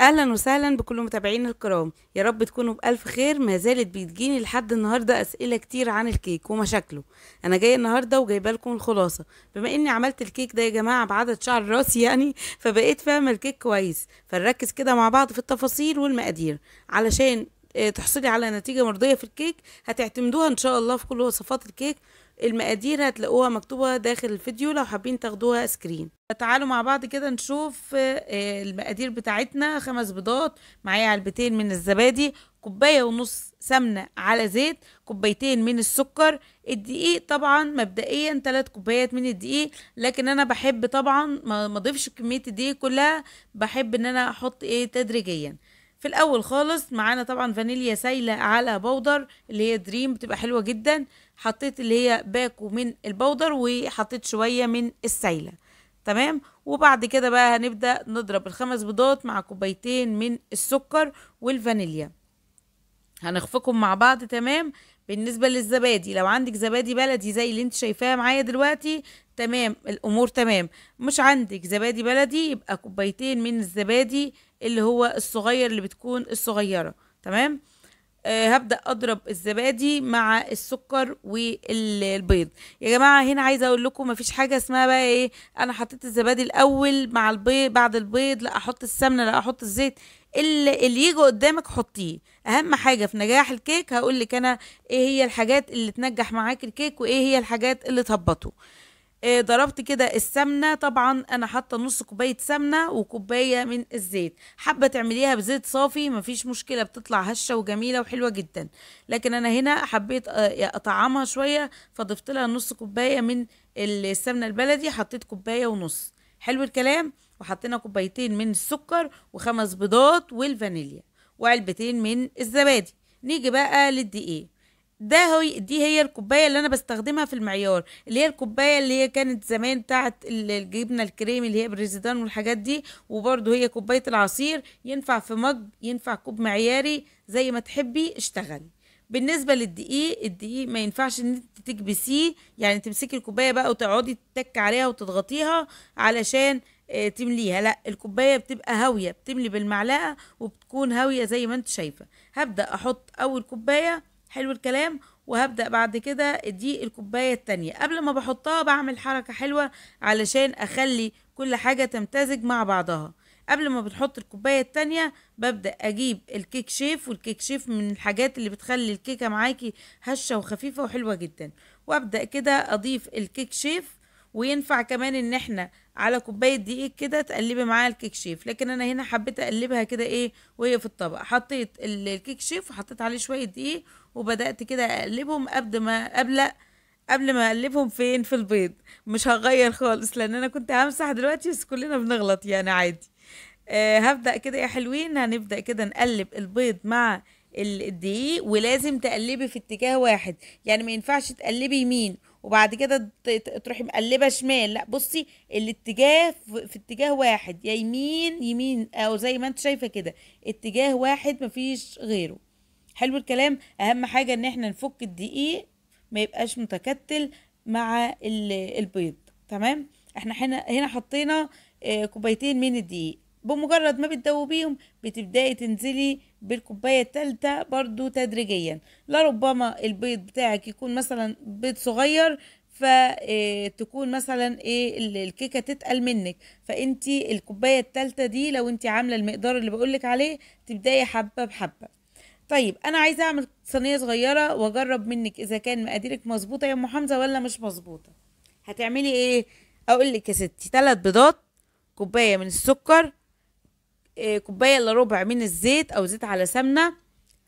اهلا وسهلا بكل متابعينا الكرام يا رب تكونوا بالف خير ما زالت بتجيني لحد النهارده اسئله كتير عن الكيك ومشاكله انا جايه النهارده وجايبه لكم الخلاصه بما اني عملت الكيك ده يا جماعه بعدد شعر راسي يعني فبقيت فاهمه الكيك كويس فنركز كده مع بعض في التفاصيل والمقادير علشان آه، تحصلي على نتيجه مرضيه في الكيك هتعتمدوها ان شاء الله في كل وصفات الكيك المقادير هتلاقوها مكتوبة داخل الفيديو لو حابين تاخدوها سكرين تعالوا مع بعض كده نشوف آه، المقادير بتاعتنا خمس بيضات معايا علبتين من الزبادي كوباية ونص سمنة على زيت كوبايتين من السكر الدقيق طبعا مبدئيا ثلاث كوبايات من الدقيق لكن انا بحب طبعا ما اضيفش كمية الدقيق كلها بحب ان انا احط ايه تدريجيا في الاول خالص معانا طبعا فانيليا سايله على بودر اللي هي دريم بتبقى حلوه جدا حطيت اللي هي باكو من البودر وحطيت شوية من السايلة تمام وبعد كده بقى هنبدأ نضرب الخمس بيضات مع كوبايتين من السكر والفانيليا هنخفقهم مع بعض تمام بالنسبة للزبادي لو عندك زبادي بلدي زي اللي انت شايفاها معايا دلوقتي تمام الأمور تمام مش عندك زبادي بلدي يبقى كوبايتين من الزبادي اللي هو الصغير اللي بتكون الصغيرة تمام آه، هبدا اضرب الزبادي مع السكر والبيض يا جماعه هنا عايزه اقول لكم مفيش حاجه اسمها بقى ايه انا حطيت الزبادي الاول مع البيض بعد البيض لا احط السمنه لا احط الزيت اللي, اللي يجي قدامك حطيه اهم حاجه في نجاح الكيك هقول لك انا ايه هي الحاجات اللي تنجح معاك الكيك وايه هي الحاجات اللي تهبطه آه، ضربت كده السمنه طبعا انا حاطه نص كوبايه سمنه وكوبايه من الزيت حابه تعمليها بزيت صافي مفيش مشكله بتطلع هشه وجميله وحلوه جدا لكن انا هنا حبيت آه، اطعمها شويه فضفت لها نص كوبايه من السمنه البلدي حطيت كوبايه ونص حلو الكلام وحطينا كوبايتين من السكر وخمس بيضات والفانيليا وعلبتين من الزبادي نيجي بقى للدقيق ده هو دي هي الكوبايه اللي انا بستخدمها في المعيار اللي هي الكوبايه اللي هي كانت زمان بتاعت الجبنه الكريم اللي هي بريزيدان والحاجات دي وبرضو هي كوبايه العصير ينفع في مج ينفع كوب معياري زي ما تحبي اشتغلي بالنسبه للدقيق الدقيق ما ينفعش ان انت تكبسيه يعني تمسكي الكوبايه بقى وتقعدي تتك عليها وتضغطيها علشان آه، تمليها لا الكوبايه بتبقى هاويه بتملي بالمعلقه وبتكون هاويه زي ما انت شايفه هبدا احط اول كوبايه حلو الكلام وهبدأ بعد كده دي الكوباية التانية قبل ما بحطها بعمل حركة حلوة علشان أخلي كل حاجة تمتزج مع بعضها قبل ما بنحط الكوباية التانية ببدأ أجيب الكيك شيف والكيك شيف من الحاجات اللي بتخلي الكيكة معاكي هشة وخفيفة وحلوة جدا وأبدأ كده أضيف الكيك شيف وينفع كمان إن احنا على كوبايه دقيق كده تقلبي معاها الكيك شيف لكن انا هنا حبيت اقلبها كده ايه وهي في الطبق حطيت الكيك شيف وحطيت عليه شويه دقيق وبدات كده اقلبهم قبل ما قبل قبل ما اقلبهم فين في البيض مش هغير خالص لان انا كنت همسح دلوقتي بس كلنا بنغلط يعني عادي أه هبدا كده يا حلوين هنبدا كده نقلب البيض مع الدقيق ولازم تقلبي في اتجاه واحد يعني ما ينفعش تقلبي يمين وبعد كده تروحي مقلبه شمال لا بصي الاتجاه في اتجاه واحد يا يمين يمين او زي ما انت شايفه كده اتجاه واحد مفيش غيره حلو الكلام اهم حاجه ان احنا نفك الدقيق ما يبقاش متكتل مع البيض تمام احنا هنا حطينا آه، كوبايتين من الدقيق بمجرد ما بتدوبيهم بتبداي تنزلي بالكوبايه الثالثه برضو تدريجيا لربما البيض بتاعك يكون مثلا بيض صغير فتكون آه، مثلا ايه الكيكه تتقل منك فانت الكوبايه الثالثه دي لو انت عامله المقدار اللي بقولك عليه تبداي حبه بحبه طيب انا عايزه اعمل صينيه صغيره واجرب منك اذا كان مقاديرك مظبوطه يا ام حمزه ولا مش مظبوطه هتعملي ايه اقول لك يا ستي ثلاث بيضات كوبايه من السكر آه، كوبايه الا ربع من الزيت او زيت على سمنه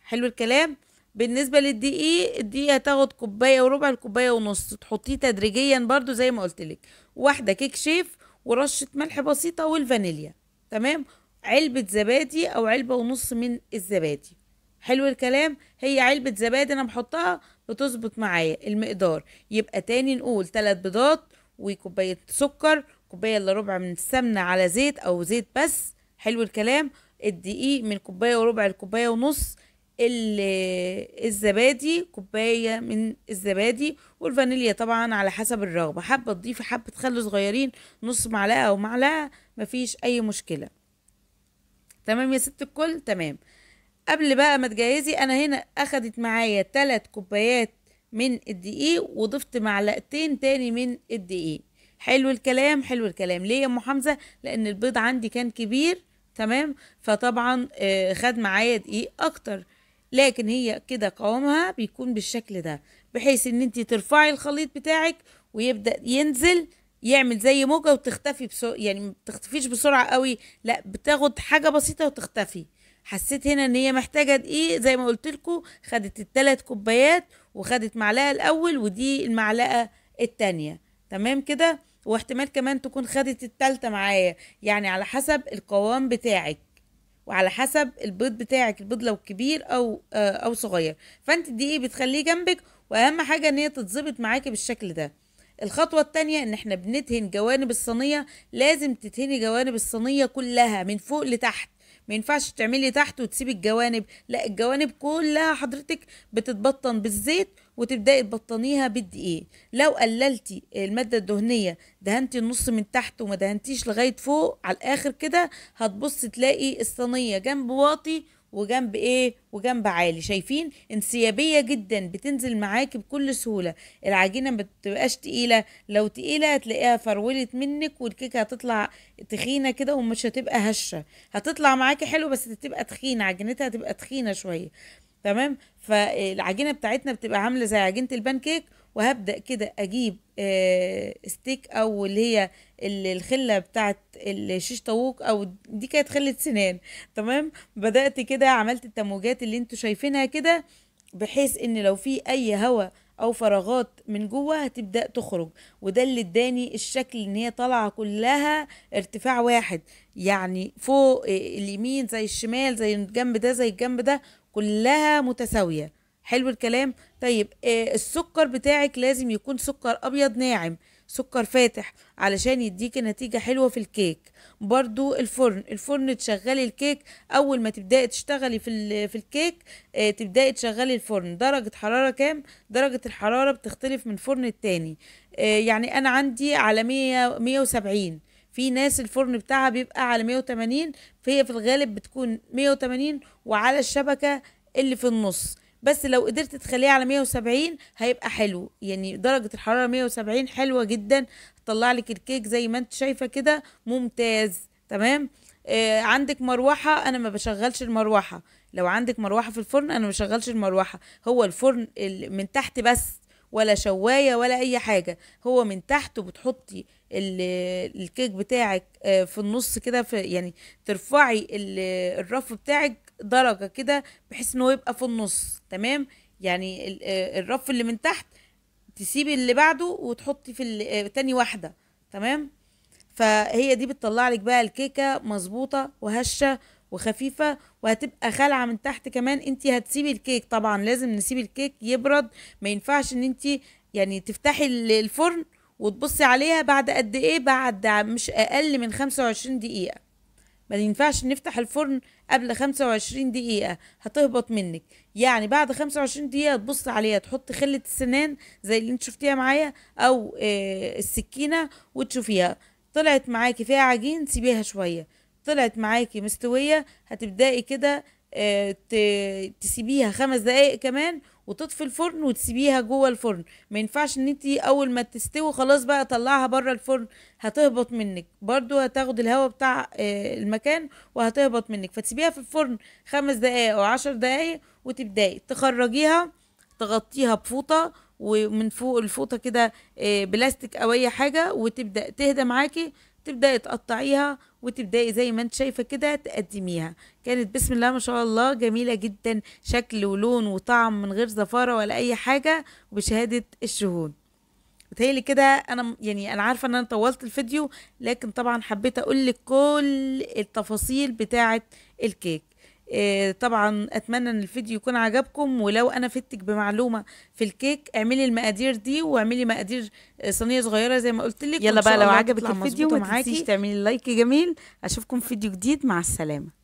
حلو الكلام بالنسبه للدقيق الدقيق هتاخد كوبايه وربع الكوبايه ونص تحطيه تدريجيا برضو زي ما قلت لك واحده كيك شيف ورشه ملح بسيطه والفانيليا تمام علبه زبادي او علبه ونص من الزبادي حلو الكلام هي علبه زبادي انا بحطها بتظبط معايا المقدار يبقى تاني نقول تلات بيضات وكوبايه سكر كوبايه الا ربع من السمنه على زيت او زيت بس حلو الكلام الدقيق من كوبايه وربع لكوبايه ونص الزبادي كوبايه من الزبادي والفانيليا طبعا على حسب الرغبه حابه تضيفي حبه خل صغيرين نص معلقه او معلقه مفيش اي مشكله تمام يا ست الكل تمام قبل بقى ما تجهزي انا هنا اخدت معايا تلات كوبايات من الدقيق وضفت معلقتين تاني من الدقيق حلو الكلام حلو الكلام ليه يا ام حمزه لان البيض عندي كان كبير تمام فطبعا آه، خد معايا دقيق اكتر لكن هي كده قوامها بيكون بالشكل ده بحيث ان انت ترفعي الخليط بتاعك ويبدا ينزل يعمل زي موجه وتختفي بسرعه يعني ما بسرعه قوي لا بتاخد حاجه بسيطه وتختفي حسيت هنا ان هي محتاجه دقيق زي ما قلت لكم خدت الثلاث كوبايات وخدت معلقه الاول ودي المعلقه الثانيه تمام كده واحتمال كمان تكون خدت التالتة معايا يعني على حسب القوام بتاعك وعلى حسب البيض بتاعك البيض لو كبير او آه او صغير فانت دي ايه بتخليه جنبك واهم حاجه ان هي تتظبط معاكي بالشكل ده الخطوة التانية ان احنا بندهن جوانب الصينية لازم تدهني جوانب الصينية كلها من فوق لتحت ما ينفعش تعملي تحت وتسيبي الجوانب لا الجوانب كلها حضرتك بتتبطن بالزيت وتبداي تبطنيها بالدقيق لو قللتي الماده الدهنيه دهنتي النص من تحت وما دهنتيش لغايه فوق على الاخر كده هتبص تلاقي الصينيه جنب واطي وجنب ايه وجنب عالي شايفين انسيابيه جدا بتنزل معاكي بكل سهوله العجينه ما بتبقاش تقيله لو تقيله هتلاقيها فرولت منك والكيكه هتطلع تخينه كده ومش هتبقى هشه هتطلع معاكي حلو بس هتبقى تخينه عجينتها هتبقى تخينه شويه تمام فالعجينه بتاعتنا بتبقى عامله زي عجينه البان كيك وهبدا كده اجيب آه ستيك او اللي هي الخله بتاعه الشيش طاووق او دي كانت خله سنان تمام بدات كده عملت التموجات اللي انتوا شايفينها كده بحيث ان لو في اي هواء او فراغات من جوه هتبدا تخرج وده اللي اداني الشكل ان هي طالعه كلها ارتفاع واحد يعني فوق آه، اليمين زي الشمال زي الجنب ده زي الجنب ده كلها متساويه حلو الكلام طيب آه، السكر بتاعك لازم يكون سكر ابيض ناعم سكر فاتح علشان يديك نتيجة حلوة في الكيك برضو الفرن الفرن تشغلي الكيك أول ما تبدأي تشتغلي في, في الكيك آه، تبدأي تشغلي الفرن درجة حرارة كام؟ درجة الحرارة بتختلف من فرن التاني آه، يعني أنا عندي على 100 170 في ناس الفرن بتاعها بيبقى على 180 فهي في الغالب بتكون 180 وعلى الشبكة اللي في النص بس لو قدرت تخليه على 170 هيبقى حلو يعني درجة الحرارة 170 حلوة جدا تطلع لك الكيك زي ما انت شايفة كده ممتاز تمام آه عندك مروحة انا ما بشغلش المروحة لو عندك مروحة في الفرن انا ما بشغلش المروحة هو الفرن من تحت بس ولا شوايه ولا اي حاجه هو من تحت بتحطي الكيك بتاعك آه، في النص كده في يعني ترفعي الرف بتاعك درجه كده بحيث ان هو يبقى في النص تمام يعني آه، الرف اللي من تحت تسيبي اللي بعده وتحطي في آه، تاني واحده تمام فهي دي بتطلع لك بقى الكيكه مظبوطه وهشه وخفيفة وهتبقى خالعة من تحت كمان انت هتسيبي الكيك طبعا لازم نسيب الكيك يبرد ما ينفعش ان انت يعني تفتحي الفرن وتبصي عليها بعد قد ايه بعد مش اقل من 25 دقيقة ما ينفعش نفتح الفرن قبل 25 دقيقة هتهبط منك يعني بعد 25 دقيقة تبص عليها تحط خلة السنان زي اللي انت شفتيها معايا او آه، السكينة وتشوفيها طلعت معاكي فيها عجين سيبيها شوية طلعت معاكي مستويه هتبداي كده آه، تسيبيها خمس دقايق كمان وتطفي الفرن وتسيبيها جوه الفرن ما ينفعش ان انت اول ما تستوي خلاص بقى طلعها بره الفرن هتهبط منك برضو هتاخد الهواء بتاع آه، المكان وهتهبط منك فتسيبيها في الفرن خمس دقايق او عشر دقايق وتبداي تخرجيها تغطيها بفوطه ومن فوق الفوطه كده آه، بلاستيك او اي حاجه وتبدا تهدى معاكي تبداي تقطعيها وتبداي زي ما انت شايفه كده تقدميها كانت بسم الله ما شاء الله جميله جدا شكل ولون وطعم من غير زفاره ولا اي حاجه وبشهاده الشهود بتهيألي كده انا يعني انا عارفه ان انا طولت الفيديو لكن طبعا حبيت اقول لك كل التفاصيل بتاعه الكيك آه، طبعا اتمنى ان الفيديو يكون عجبكم ولو انا فدتك بمعلومه في الكيك اعملي المقادير دي واعملي مقادير آه، صينيه صغيره زي ما قلت لك يلا بقى لو عجبك الفيديو ما تنسيش تعملي لايك جميل اشوفكم في فيديو جديد مع السلامه